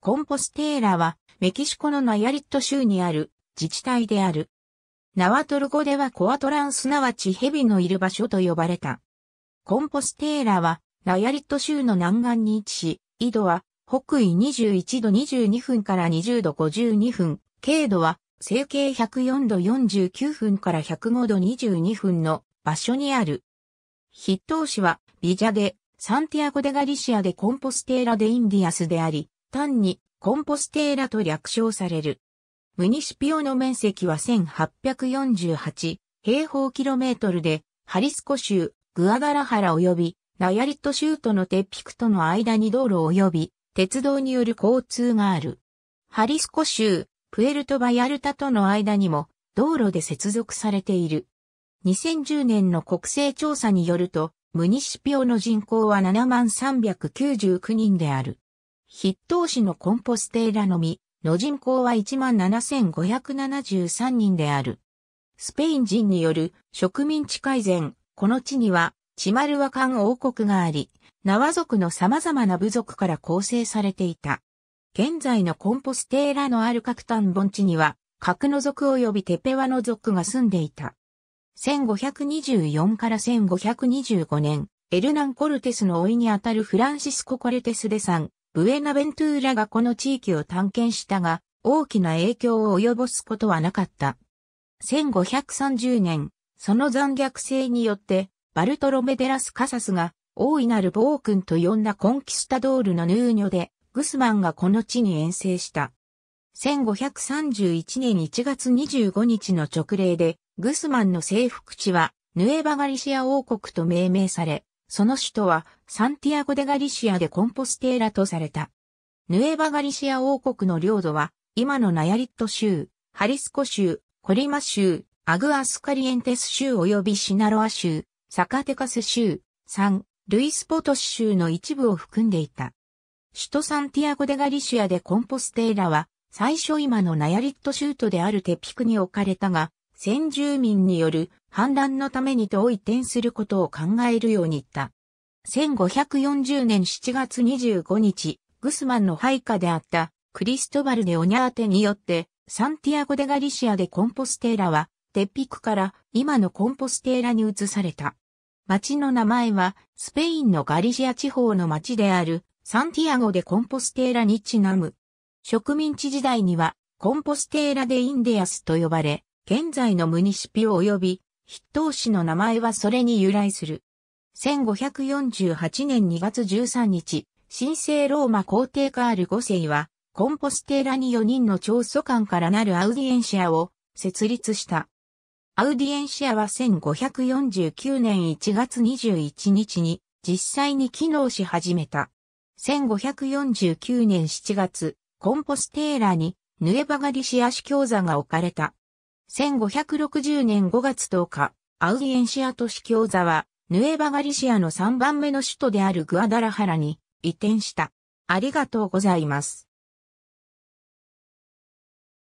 コンポステーラはメキシコのナヤリット州にある自治体である。ナワトル語ではコアトランすなわち蛇のいる場所と呼ばれた。コンポステーラはナヤリット州の南岸に位置し、緯度は北緯21度22分から20度52分、経度は整形104度49分から105度22分の場所にある。筆頭市はビジャで、サンティアゴ・デ・ガリシアでコンポステーラ・でインディアスであり、単にコンポステーラと略称される。ムニシピオの面積は1848平方キロメートルで、ハリスコ州、グアダラハラ及びナヤリット州とのテピクとの間に道路及び鉄道による交通がある。ハリスコ州、プエルトバヤルタとの間にも道路で接続されている。2010年の国勢調査によると、ムニシピオの人口は7399人である。筆頭市のコンポステーラのみの人口は17,573人である。スペイン人による植民地改善、この地には、チマルワカン王国があり、ナワ族の様々な部族から構成されていた。現在のコンポステーラのある各端盆地には、格の族及びテペワの族が住んでいた。1524から1525年、エルナン・コルテスの老いにあたるフランシスコ・コルテス・デサン、ブエナベントゥーラがこの地域を探検したが、大きな影響を及ぼすことはなかった。1530年、その残虐性によって、バルトロメデラス・カサスが、大いなる暴君と呼んだコンキスタドールのヌーニョで、グスマンがこの地に遠征した。1531年1月25日の直令で、グスマンの征服地は、ヌエバガリシア王国と命名され、その首都はサンティアゴ・デ・ガリシアでコンポステーラとされた。ヌエバ・ガリシア王国の領土は、今のナヤリット州、ハリスコ州、コリマ州、アグアスカリエンテス州及びシナロア州、サカテカス州、サン、ルイスポトス州の一部を含んでいた。首都サンティアゴ・デ・ガリシアでコンポステーラは、最初今のナヤリット州都であるテピクに置かれたが、先住民による反乱のためにと移転することを考えるように言った。1540年7月25日、グスマンの配下であったクリストバルでオニャーテによって、サンティアゴ・デ・ガリシアでコンポステーラは、ッピクから今のコンポステーラに移された。町の名前は、スペインのガリシア地方の町である、サンティアゴ・デ・コンポステーラにちなむ。植民地時代には、コンポステーラ・デ・インディアスと呼ばれ、現在のムニシピオ及び筆頭市の名前はそれに由来する。1548年2月13日、神聖ローマ皇帝カール5世は、コンポステーラに4人の長祖官からなるアウディエンシアを設立した。アウディエンシアは1549年1月21日に実際に機能し始めた。1549年7月、コンポステーラにヌエバガリシア市教座が置かれた。1560年5月10日、アウディエンシア都市教座は、ヌエバガリシアの3番目の首都であるグアダラハラに移転した。ありがとうございます。